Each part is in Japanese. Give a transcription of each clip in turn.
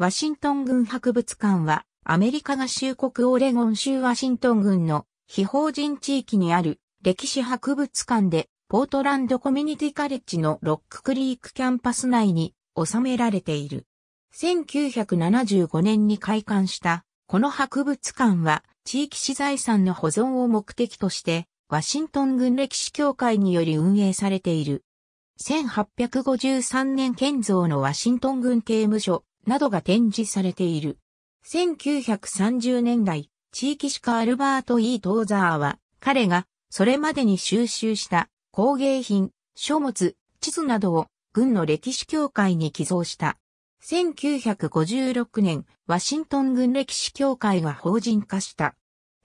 ワシントン軍博物館は、アメリカ合衆国オレゴン州ワシントン軍の非法人地域にある歴史博物館で、ポートランドコミュニティカレッジのロッククリークキャンパス内に収められている。1975年に開館したこの博物館は地域資財産の保存を目的としてワシントン軍歴史協会により運営されている。1853年建造のワシントン軍刑務所などが展示されている。1930年代、地域史家アルバート・イー・トーザーは、彼がそれまでに収集した工芸品、書物、地図などを軍の歴史協会に寄贈した。1956年、ワシントン軍歴史協会が法人化した。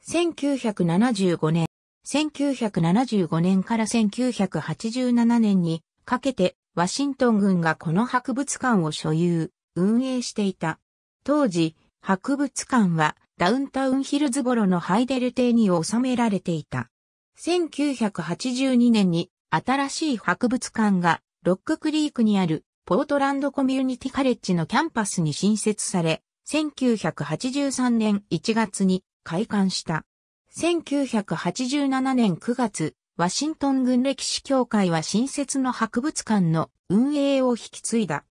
1975年、1975年から1987年にかけてワシントン軍がこの博物館を所有。運営していた。当時、博物館はダウンタウンヒルズボロのハイデル邸に収められていた。1982年に新しい博物館がロッククリークにあるポートランドコミュニティカレッジのキャンパスに新設され、1983年1月に開館した。1987年9月、ワシントン軍歴史協会は新設の博物館の運営を引き継いだ。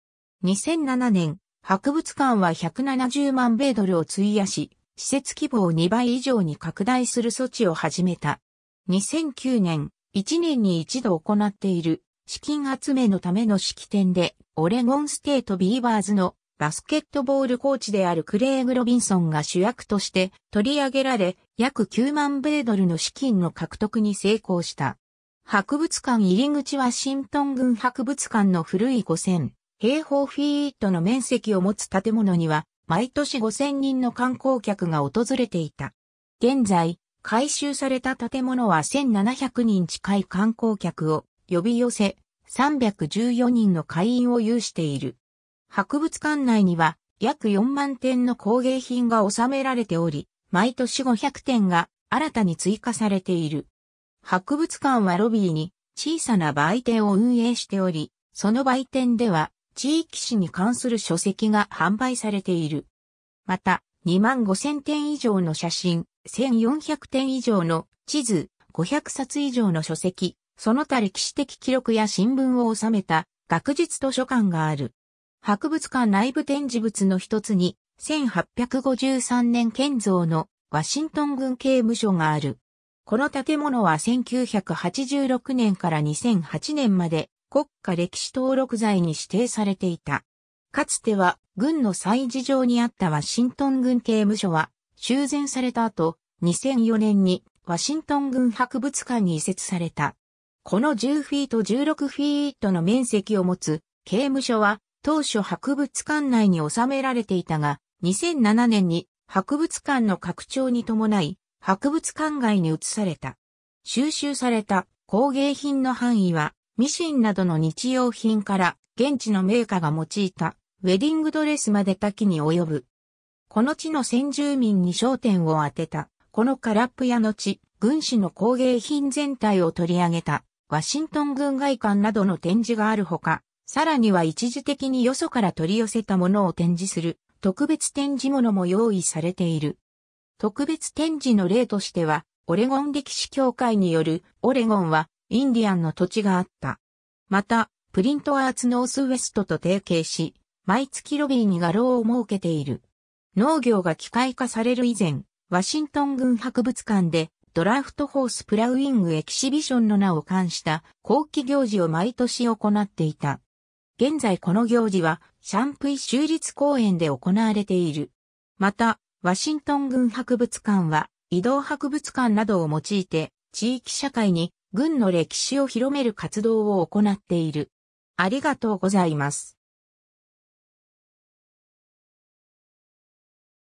2007年、博物館は170万米ドルを費やし、施設規模を2倍以上に拡大する措置を始めた。2009年、1年に一度行っている資金集めのための式典で、オレゴンステートビーバーズのバスケットボールコーチであるクレイグ・ロビンソンが主役として取り上げられ、約9万米ドルの資金の獲得に成功した。博物館入り口はシントン郡博物館の古い5000平方フィートの面積を持つ建物には、毎年5000人の観光客が訪れていた。現在、改修された建物は1700人近い観光客を呼び寄せ、314人の会員を有している。博物館内には約4万点の工芸品が収められており、毎年500点が新たに追加されている。博物館はロビーに小さな売店を運営しており、その売店では地域史に関する書籍が販売されている。また、2万5000点以上の写真、1400点以上の地図、500冊以上の書籍、その他歴史的記録や新聞を収めた学術図書館がある。博物館内部展示物の一つに、1853年建造のワシントン軍刑務所がある。この建物は1986年から2008年まで国家歴史登録財に指定されていた。かつては軍の祭事場にあったワシントン軍刑務所は修繕された後、2004年にワシントン軍博物館に移設された。この10フィート16フィートの面積を持つ刑務所は当初博物館内に収められていたが、2007年に博物館の拡張に伴い博物館外に移された。収集された工芸品の範囲はミシンなどの日用品から現地の名家が用いたウェディングドレスまで多岐に及ぶ。この地の先住民に焦点を当てた、このカラップ屋の地、軍師の工芸品全体を取り上げた、ワシントン軍外館などの展示があるほか、さらには一時的によそから取り寄せたものを展示する、特別展示物も用意されている。特別展示の例としては、オレゴン歴史協会によるオレゴンはインディアンの土地があった。また、プリントアーツノースウエストと提携し、毎月ロビーに画廊を設けている。農業が機械化される以前、ワシントン軍博物館でドラフトホースプラウイングエキシビションの名を冠した後期行事を毎年行っていた。現在この行事はシャンプイ州立公園で行われている。また、ワシントン軍博物館は移動博物館などを用いて地域社会に軍の歴史を広める活動を行っている。ありがとうございます。